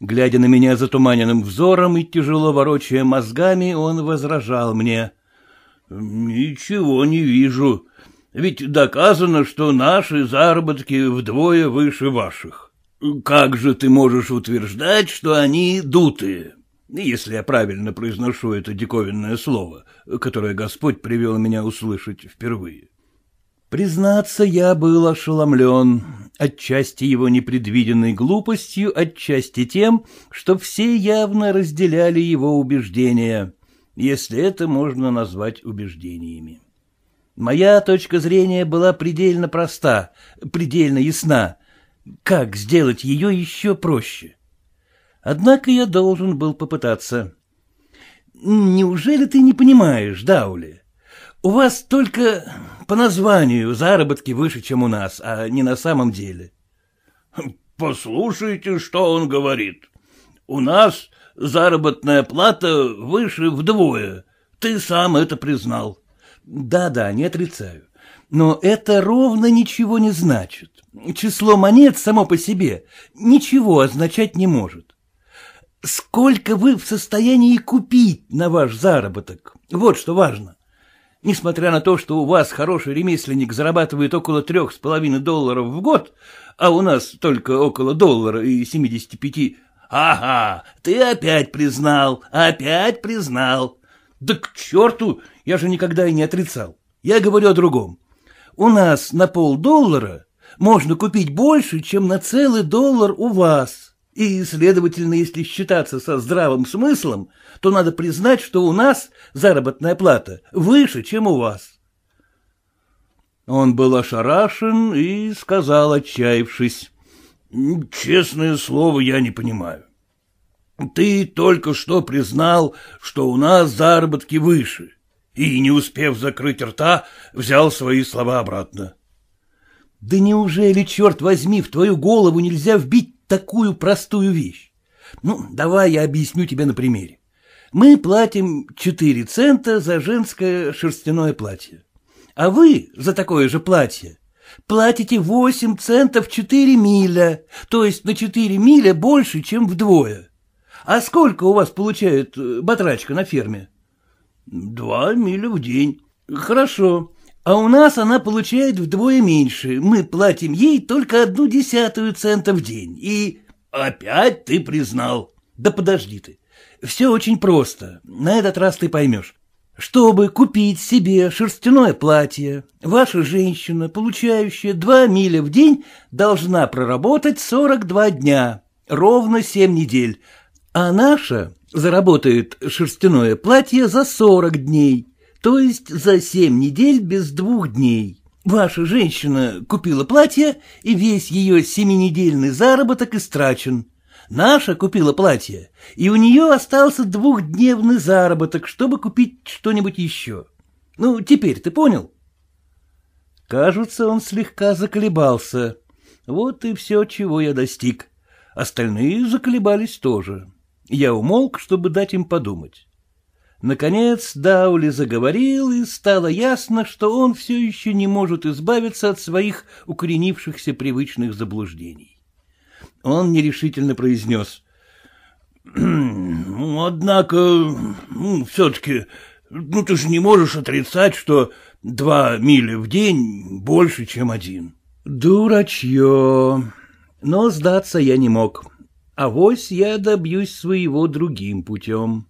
Глядя на меня затуманенным взором и тяжело ворочая мозгами, он возражал мне. — Ничего не вижу. Ведь доказано, что наши заработки вдвое выше ваших. Как же ты можешь утверждать, что они дутые? Если я правильно произношу это диковинное слово, которое Господь привел меня услышать впервые. Признаться, я был ошеломлен, отчасти его непредвиденной глупостью, отчасти тем, что все явно разделяли его убеждения, если это можно назвать убеждениями. Моя точка зрения была предельно проста, предельно ясна. Как сделать ее еще проще? Однако я должен был попытаться. «Неужели ты не понимаешь, Даули?» У вас только по названию заработки выше, чем у нас, а не на самом деле. Послушайте, что он говорит. У нас заработная плата выше вдвое. Ты сам это признал. Да-да, не отрицаю. Но это ровно ничего не значит. Число монет само по себе ничего означать не может. Сколько вы в состоянии купить на ваш заработок? Вот что важно. Несмотря на то, что у вас хороший ремесленник зарабатывает около трех с половиной долларов в год, а у нас только около доллара и семидесяти пяти... Ага, ты опять признал, опять признал. Да к черту, я же никогда и не отрицал. Я говорю о другом. У нас на полдоллара можно купить больше, чем на целый доллар у вас и, следовательно, если считаться со здравым смыслом, то надо признать, что у нас заработная плата выше, чем у вас. Он был ошарашен и сказал, отчаявшись, «Честное слово, я не понимаю. Ты только что признал, что у нас заработки выше, и, не успев закрыть рта, взял свои слова обратно. Да неужели, черт возьми, в твою голову нельзя вбить такую простую вещь. Ну, давай я объясню тебе на примере. Мы платим 4 цента за женское шерстяное платье. А вы за такое же платье платите 8 центов 4 миля, то есть на 4 миля больше, чем вдвое. А сколько у вас получает э, батрачка на ферме? — Два миля в день. — Хорошо. А у нас она получает вдвое меньше, мы платим ей только одну десятую цента в день, и... Опять ты признал. Да подожди ты. Все очень просто, на этот раз ты поймешь. Чтобы купить себе шерстяное платье, ваша женщина, получающая два миля в день, должна проработать 42 дня, ровно 7 недель, а наша заработает шерстяное платье за 40 дней то есть за семь недель без двух дней. Ваша женщина купила платье, и весь ее семинедельный заработок истрачен. Наша купила платье, и у нее остался двухдневный заработок, чтобы купить что-нибудь еще. Ну, теперь ты понял? Кажется, он слегка заколебался. Вот и все, чего я достиг. Остальные заколебались тоже. Я умолк, чтобы дать им подумать. Наконец Даули заговорил, и стало ясно, что он все еще не может избавиться от своих укоренившихся привычных заблуждений. Он нерешительно произнес. «Однако, ну, все-таки, ну ты же не можешь отрицать, что два мили в день больше, чем один». «Дурачье! Но сдаться я не мог. Авось я добьюсь своего другим путем».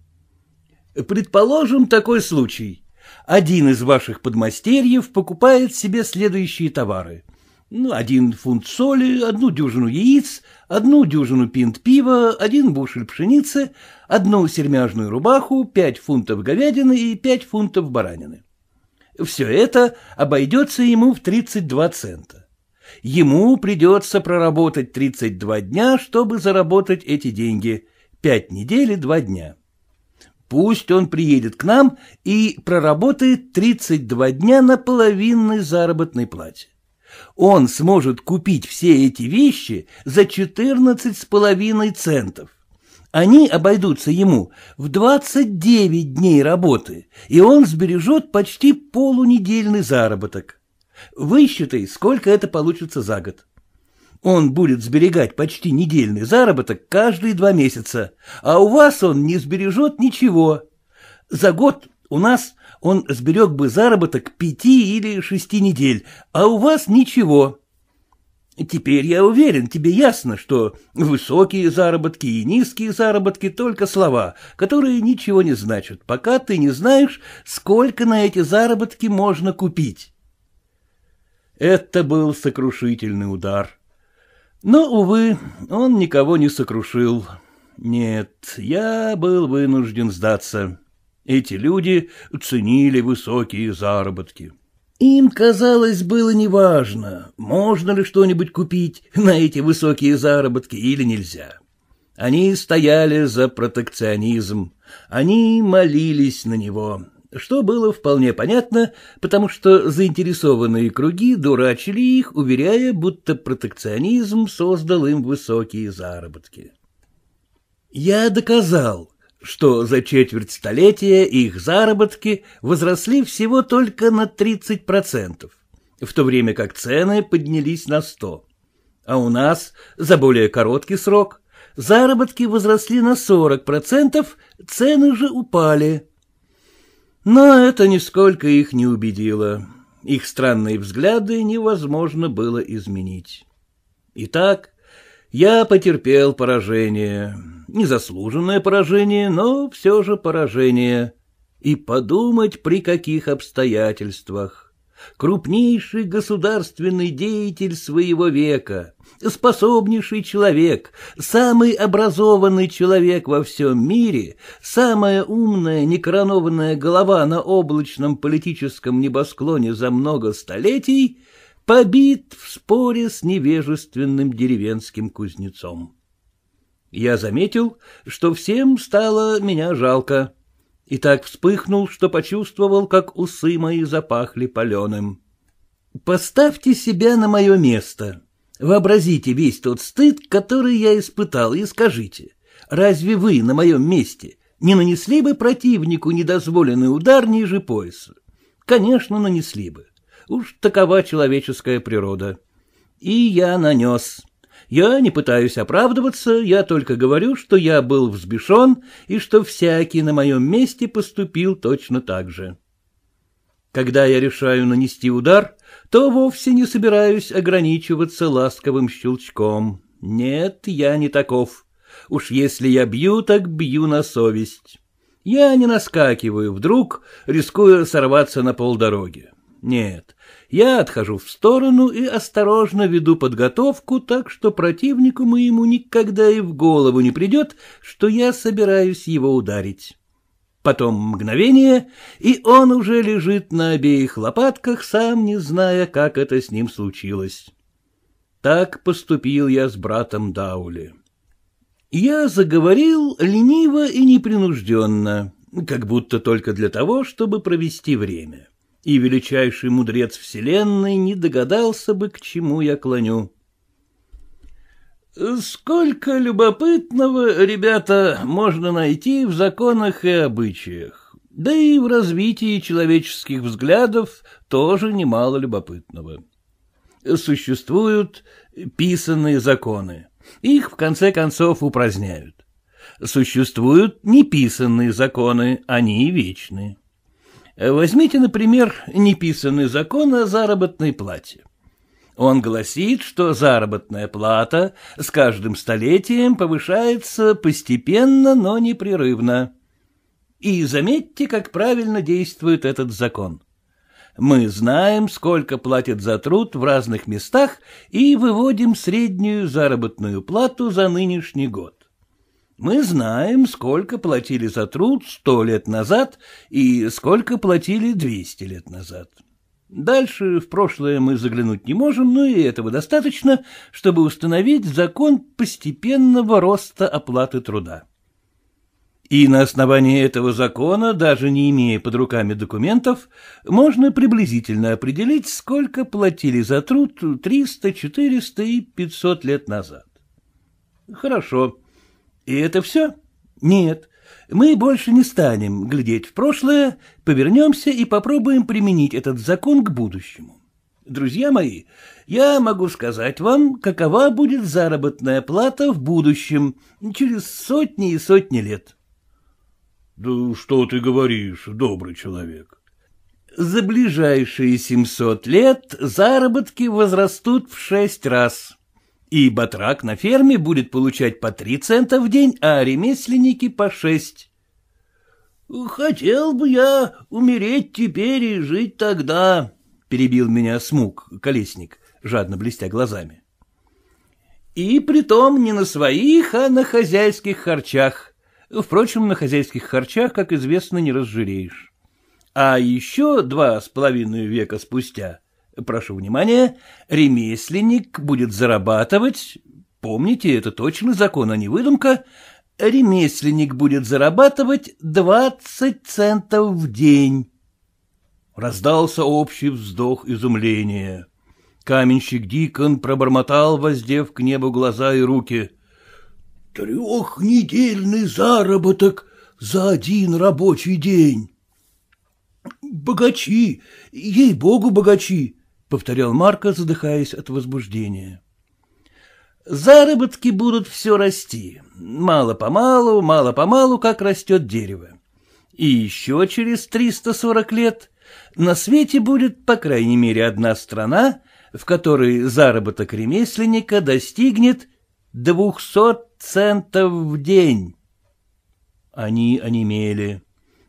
Предположим такой случай. Один из ваших подмастерьев покупает себе следующие товары. Ну, один фунт соли, одну дюжину яиц, одну дюжину пинт пива, один бушель пшеницы, одну сермяжную рубаху, пять фунтов говядины и пять фунтов баранины. Все это обойдется ему в 32 цента. Ему придется проработать 32 дня, чтобы заработать эти деньги. Пять недель и два дня. Пусть он приедет к нам и проработает 32 дня на половинной заработной плате. Он сможет купить все эти вещи за 14 с половиной центов. Они обойдутся ему в 29 дней работы, и он сбережет почти полунедельный заработок. Высчитай, сколько это получится за год. Он будет сберегать почти недельный заработок каждые два месяца, а у вас он не сбережет ничего. За год у нас он сберег бы заработок пяти или шести недель, а у вас ничего. Теперь я уверен, тебе ясно, что высокие заработки и низкие заработки — только слова, которые ничего не значат, пока ты не знаешь, сколько на эти заработки можно купить. Это был сокрушительный удар. Но, увы, он никого не сокрушил. Нет, я был вынужден сдаться. Эти люди ценили высокие заработки. Им, казалось, было неважно, можно ли что-нибудь купить на эти высокие заработки или нельзя. Они стояли за протекционизм, они молились на него, что было вполне понятно, потому что заинтересованные круги дурачили их, уверяя, будто протекционизм создал им высокие заработки. Я доказал, что за четверть столетия их заработки возросли всего только на 30%, в то время как цены поднялись на 100%. А у нас за более короткий срок заработки возросли на 40%, цены же упали. Но это нисколько их не убедило. Их странные взгляды невозможно было изменить. Итак, я потерпел поражение. Незаслуженное поражение, но все же поражение. И подумать, при каких обстоятельствах. Крупнейший государственный деятель своего века — способнейший человек, самый образованный человек во всем мире, самая умная некоронованная голова на облачном политическом небосклоне за много столетий, побит в споре с невежественным деревенским кузнецом. Я заметил, что всем стало меня жалко, и так вспыхнул, что почувствовал, как усы мои запахли паленым. «Поставьте себя на мое место», Вообразите весь тот стыд, который я испытал, и скажите, разве вы на моем месте не нанесли бы противнику недозволенный удар ниже пояса? Конечно, нанесли бы. Уж такова человеческая природа. И я нанес. Я не пытаюсь оправдываться, я только говорю, что я был взбешен и что всякий на моем месте поступил точно так же. Когда я решаю нанести удар, то вовсе не собираюсь ограничиваться ласковым щелчком. Нет, я не таков. Уж если я бью, так бью на совесть. Я не наскакиваю вдруг, рискуя сорваться на полдороги. Нет, я отхожу в сторону и осторожно веду подготовку, так что противнику моему никогда и в голову не придет, что я собираюсь его ударить потом мгновение, и он уже лежит на обеих лопатках, сам не зная, как это с ним случилось. Так поступил я с братом Даули. Я заговорил лениво и непринужденно, как будто только для того, чтобы провести время, и величайший мудрец Вселенной не догадался бы, к чему я клоню. Сколько любопытного, ребята, можно найти в законах и обычаях, да и в развитии человеческих взглядов тоже немало любопытного. Существуют писанные законы, их в конце концов упраздняют. Существуют неписанные законы, они и вечны. Возьмите, например, неписанный закон о заработной плате. Он гласит, что заработная плата с каждым столетием повышается постепенно, но непрерывно. И заметьте, как правильно действует этот закон. Мы знаем, сколько платят за труд в разных местах и выводим среднюю заработную плату за нынешний год. Мы знаем, сколько платили за труд сто лет назад и сколько платили двести лет назад. Дальше в прошлое мы заглянуть не можем, но и этого достаточно, чтобы установить закон постепенного роста оплаты труда. И на основании этого закона, даже не имея под руками документов, можно приблизительно определить, сколько платили за труд 300, 400 и 500 лет назад. Хорошо. И это все? Нет мы больше не станем глядеть в прошлое, повернемся и попробуем применить этот закон к будущему. Друзья мои, я могу сказать вам, какова будет заработная плата в будущем, через сотни и сотни лет. — Да что ты говоришь, добрый человек? — За ближайшие семьсот лет заработки возрастут в шесть раз. — и батрак на ферме будет получать по три цента в день, а ремесленники по шесть. — Хотел бы я умереть теперь и жить тогда, — перебил меня смук, колесник, жадно блестя глазами. — И притом не на своих, а на хозяйских харчах. Впрочем, на хозяйских харчах, как известно, не разжиреешь. А еще два с половиной века спустя прошу внимания, ремесленник будет зарабатывать, помните, это точно закон, а не выдумка, ремесленник будет зарабатывать 20 центов в день. Раздался общий вздох изумления. Каменщик Дикон пробормотал, воздев к небу глаза и руки. — Трехнедельный заработок за один рабочий день! — Богачи, ей-богу, богачи! — повторял Марко, задыхаясь от возбуждения. «Заработки будут все расти. Мало-помалу, мало-помалу, как растет дерево. И еще через 340 лет на свете будет, по крайней мере, одна страна, в которой заработок ремесленника достигнет 200 центов в день. Они онемели.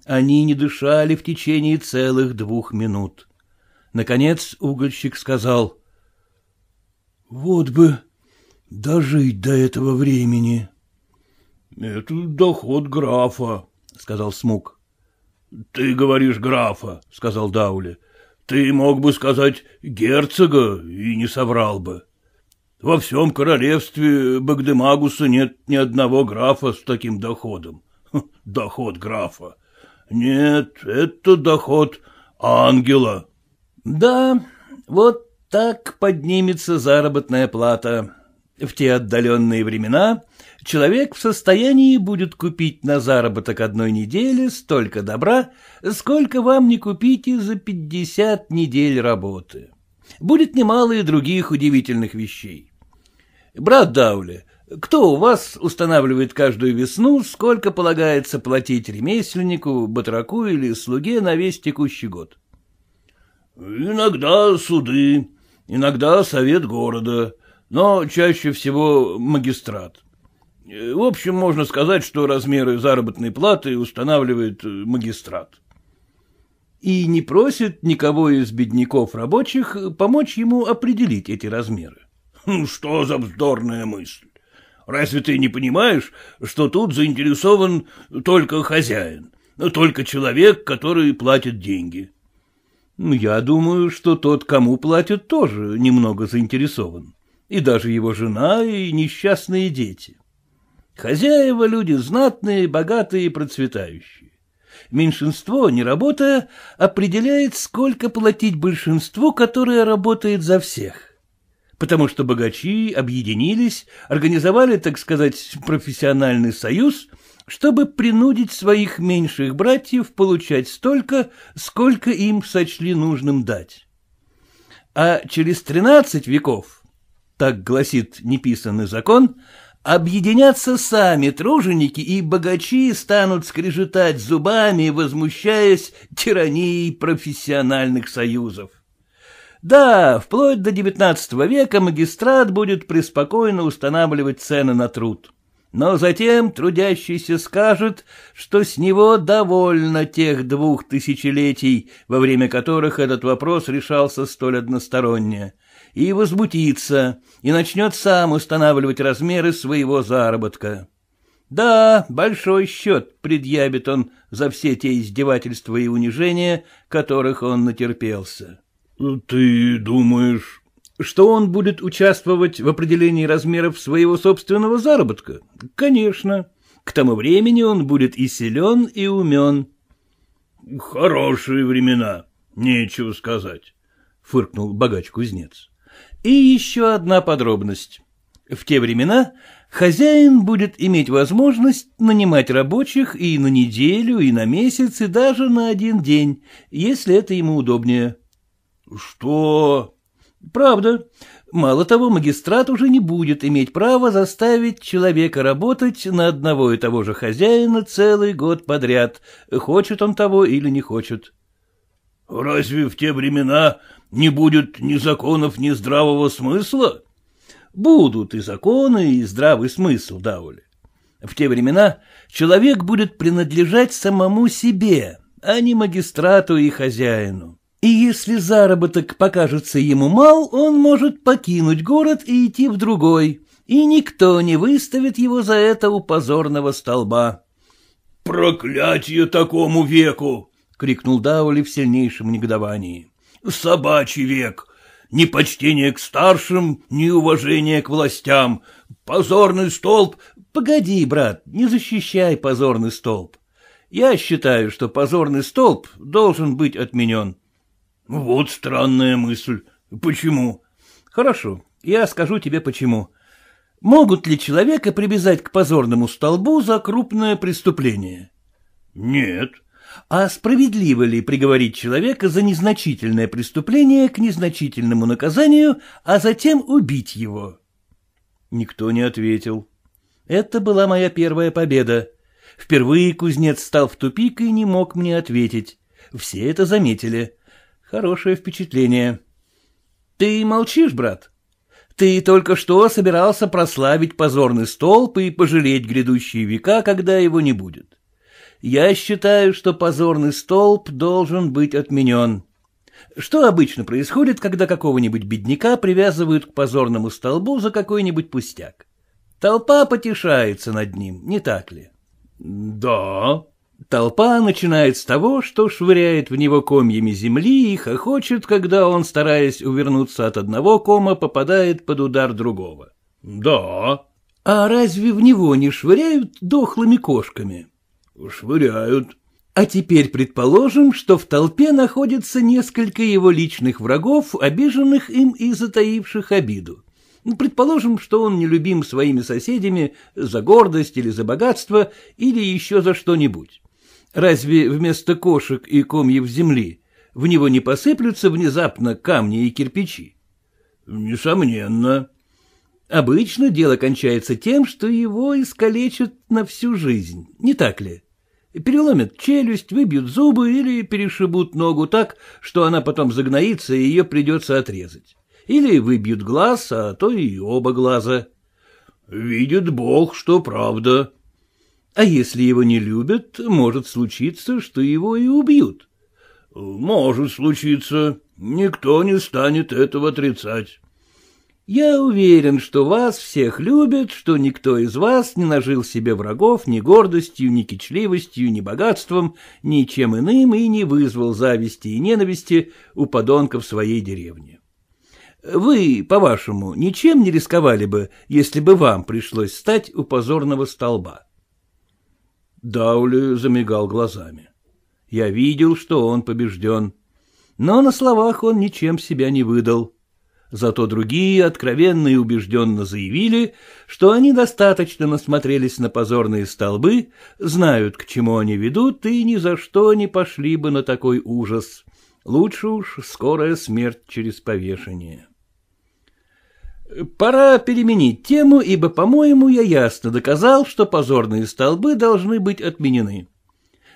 Они не дышали в течение целых двух минут. Наконец угольщик сказал. — Вот бы дожить до этого времени. — Это доход графа, — сказал Смук. — Ты говоришь графа, — сказал Даули. — Ты мог бы сказать герцога и не соврал бы. Во всем королевстве Багдемагуса нет ни одного графа с таким доходом. Доход графа. Нет, это доход ангела. — да, вот так поднимется заработная плата. В те отдаленные времена человек в состоянии будет купить на заработок одной недели столько добра, сколько вам не купите за пятьдесят недель работы. Будет немало и других удивительных вещей. Брат Даули, кто у вас устанавливает каждую весну, сколько полагается платить ремесленнику, батраку или слуге на весь текущий год? — Иногда суды, иногда совет города, но чаще всего магистрат. В общем, можно сказать, что размеры заработной платы устанавливает магистрат. И не просит никого из бедняков рабочих помочь ему определить эти размеры. Ну, что за вздорная мысль? Разве ты не понимаешь, что тут заинтересован только хозяин, только человек, который платит деньги? Ну, я думаю, что тот, кому платят, тоже немного заинтересован. И даже его жена, и несчастные дети. Хозяева — люди знатные, богатые и процветающие. Меньшинство, не работая, определяет, сколько платить большинству, которое работает за всех. Потому что богачи объединились, организовали, так сказать, профессиональный союз — чтобы принудить своих меньших братьев получать столько, сколько им сочли нужным дать. А через тринадцать веков, так гласит неписанный закон, объединятся сами труженики, и богачи станут скрежетать зубами, возмущаясь тиранией профессиональных союзов. Да, вплоть до XIX века магистрат будет преспокойно устанавливать цены на труд но затем трудящийся скажет, что с него довольно тех двух тысячелетий, во время которых этот вопрос решался столь односторонне, и возбудится, и начнет сам устанавливать размеры своего заработка. Да, большой счет предъявит он за все те издевательства и унижения, которых он натерпелся. — Ты думаешь, что он будет участвовать в определении размеров своего собственного заработка? Конечно. К тому времени он будет и силен, и умен. — Хорошие времена, нечего сказать, — фыркнул богач-кузнец. И еще одна подробность. В те времена хозяин будет иметь возможность нанимать рабочих и на неделю, и на месяц, и даже на один день, если это ему удобнее. — Что? Правда. Мало того, магистрат уже не будет иметь права заставить человека работать на одного и того же хозяина целый год подряд, хочет он того или не хочет. — Разве в те времена не будет ни законов, ни здравого смысла? — Будут и законы, и здравый смысл, Даули. В те времена человек будет принадлежать самому себе, а не магистрату и хозяину. И если заработок покажется ему мал, он может покинуть город и идти в другой, и никто не выставит его за это у позорного столба. — Проклятие такому веку! — крикнул Даули в сильнейшем негодовании. — Собачий век! Ни почтение к старшим, ни уважение к властям. Позорный столб... — Погоди, брат, не защищай позорный столб. Я считаю, что позорный столб должен быть отменен. Вот странная мысль. Почему? Хорошо, я скажу тебе почему. Могут ли человека привязать к позорному столбу за крупное преступление? Нет. А справедливо ли приговорить человека за незначительное преступление к незначительному наказанию, а затем убить его? Никто не ответил. Это была моя первая победа. Впервые кузнец стал в тупик и не мог мне ответить. Все это заметили. Хорошее впечатление. Ты молчишь, брат? Ты только что собирался прославить позорный столб и пожалеть грядущие века, когда его не будет. Я считаю, что позорный столб должен быть отменен. Что обычно происходит, когда какого-нибудь бедняка привязывают к позорному столбу за какой-нибудь пустяк? Толпа потешается над ним, не так ли? — Да, Толпа начинает с того, что швыряет в него комьями земли и хохочет, когда он, стараясь увернуться от одного кома, попадает под удар другого. — Да. — А разве в него не швыряют дохлыми кошками? — Швыряют. А теперь предположим, что в толпе находится несколько его личных врагов, обиженных им и затаивших обиду. Ну, предположим, что он нелюбим своими соседями за гордость или за богатство или еще за что-нибудь. Разве вместо кошек и комьев земли в него не посыплются внезапно камни и кирпичи? Несомненно. Обычно дело кончается тем, что его искалечат на всю жизнь, не так ли? Переломят челюсть, выбьют зубы или перешибут ногу так, что она потом загноится и ее придется отрезать. Или выбьют глаз, а то и оба глаза. «Видит Бог, что правда», а если его не любят, может случиться, что его и убьют. — Может случиться. Никто не станет этого отрицать. Я уверен, что вас всех любят, что никто из вас не нажил себе врагов ни гордостью, ни кичливостью, ни богатством, ничем иным и не вызвал зависти и ненависти у подонков своей деревни. Вы, по-вашему, ничем не рисковали бы, если бы вам пришлось стать у позорного столба. Даули замигал глазами. Я видел, что он побежден. Но на словах он ничем себя не выдал. Зато другие откровенно и убежденно заявили, что они достаточно насмотрелись на позорные столбы, знают, к чему они ведут, и ни за что не пошли бы на такой ужас. Лучше уж скорая смерть через повешение. Пора переменить тему, ибо, по-моему, я ясно доказал, что позорные столбы должны быть отменены.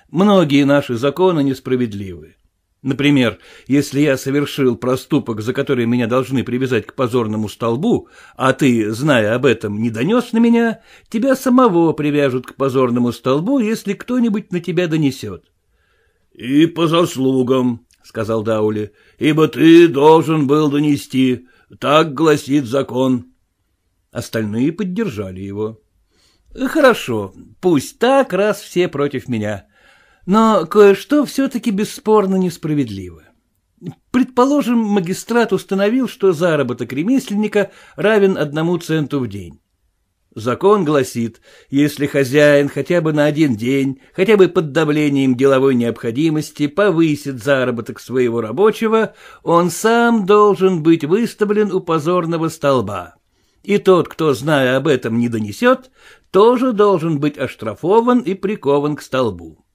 Многие наши законы несправедливы. Например, если я совершил проступок, за который меня должны привязать к позорному столбу, а ты, зная об этом, не донес на меня, тебя самого привяжут к позорному столбу, если кто-нибудь на тебя донесет. — И по заслугам, — сказал Даули, — ибо ты должен был донести, так гласит закон. Остальные поддержали его. — Хорошо, пусть так, раз все против меня. Но кое-что все-таки бесспорно несправедливо. Предположим, магистрат установил, что заработок ремесленника равен одному центу в день. Закон гласит, если хозяин хотя бы на один день, хотя бы под давлением деловой необходимости повысит заработок своего рабочего, он сам должен быть выставлен у позорного столба. И тот, кто, зная об этом, не донесет, тоже должен быть оштрафован и прикован к столбу.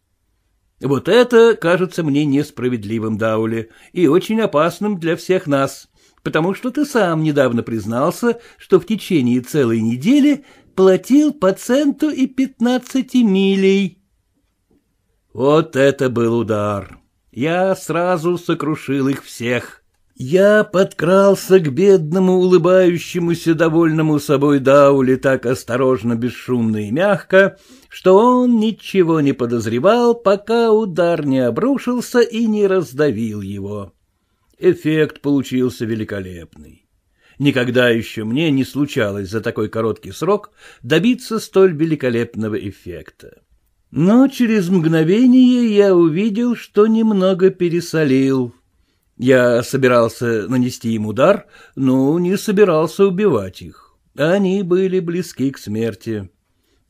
Вот это кажется мне несправедливым, Дауле, и очень опасным для всех нас потому что ты сам недавно признался, что в течение целой недели платил по центу и пятнадцати милей. Вот это был удар. Я сразу сокрушил их всех. Я подкрался к бедному, улыбающемуся, довольному собой Даули так осторожно, бесшумно и мягко, что он ничего не подозревал, пока удар не обрушился и не раздавил его. Эффект получился великолепный. Никогда еще мне не случалось за такой короткий срок добиться столь великолепного эффекта. Но через мгновение я увидел, что немного пересолил. Я собирался нанести им удар, но не собирался убивать их. Они были близки к смерти.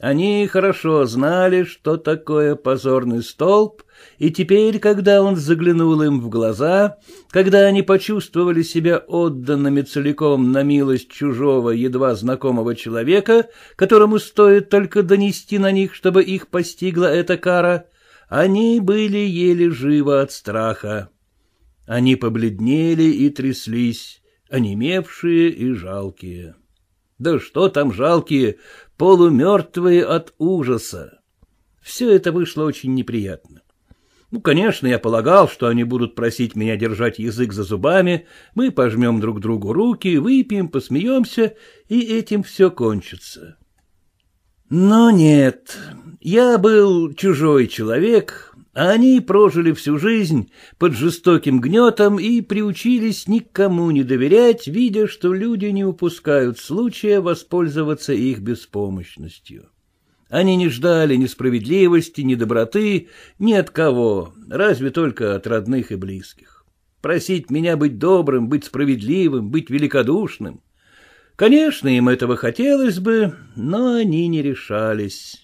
Они хорошо знали, что такое позорный столб и теперь, когда он заглянул им в глаза, когда они почувствовали себя отданными целиком на милость чужого, едва знакомого человека, которому стоит только донести на них, чтобы их постигла эта кара, они были еле живы от страха. Они побледнели и тряслись, онемевшие и жалкие. Да что там жалкие, полумертвые от ужаса. Все это вышло очень неприятно. Ну, конечно, я полагал, что они будут просить меня держать язык за зубами, мы пожмем друг другу руки, выпьем, посмеемся, и этим все кончится. Но нет, я был чужой человек, а они прожили всю жизнь под жестоким гнетом и приучились никому не доверять, видя, что люди не упускают случая воспользоваться их беспомощностью. Они не ждали ни справедливости, ни доброты, ни от кого, разве только от родных и близких. Просить меня быть добрым, быть справедливым, быть великодушным. Конечно, им этого хотелось бы, но они не решались.